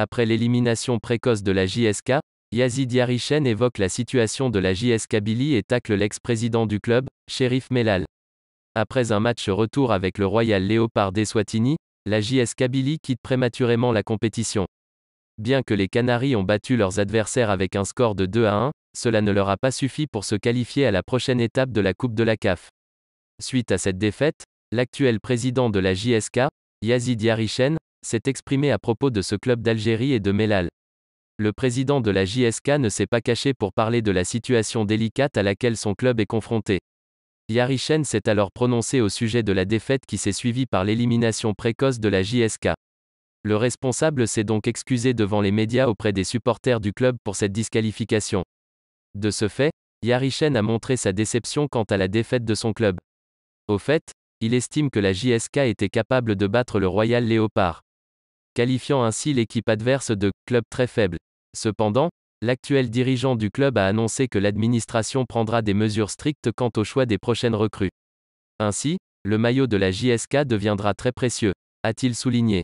Après l'élimination précoce de la JSK, Yazid Yarishen évoque la situation de la JSK Billy et tacle l'ex-président du club, Sherif Melal. Après un match retour avec le Royal Léopard d'Eswatini, la JSK Billy quitte prématurément la compétition. Bien que les Canaries ont battu leurs adversaires avec un score de 2 à 1, cela ne leur a pas suffi pour se qualifier à la prochaine étape de la Coupe de la CAF. Suite à cette défaite, l'actuel président de la JSK, Yazid Yarishen, s'est exprimé à propos de ce club d'Algérie et de Melal. Le président de la JSK ne s'est pas caché pour parler de la situation délicate à laquelle son club est confronté. Yarichen s'est alors prononcé au sujet de la défaite qui s'est suivie par l'élimination précoce de la JSK. Le responsable s'est donc excusé devant les médias auprès des supporters du club pour cette disqualification. De ce fait, Yarichen a montré sa déception quant à la défaite de son club. Au fait, il estime que la JSK était capable de battre le Royal Léopard qualifiant ainsi l'équipe adverse de club très faible. Cependant, l'actuel dirigeant du club a annoncé que l'administration prendra des mesures strictes quant au choix des prochaines recrues. Ainsi, le maillot de la JSK deviendra très précieux, a-t-il souligné.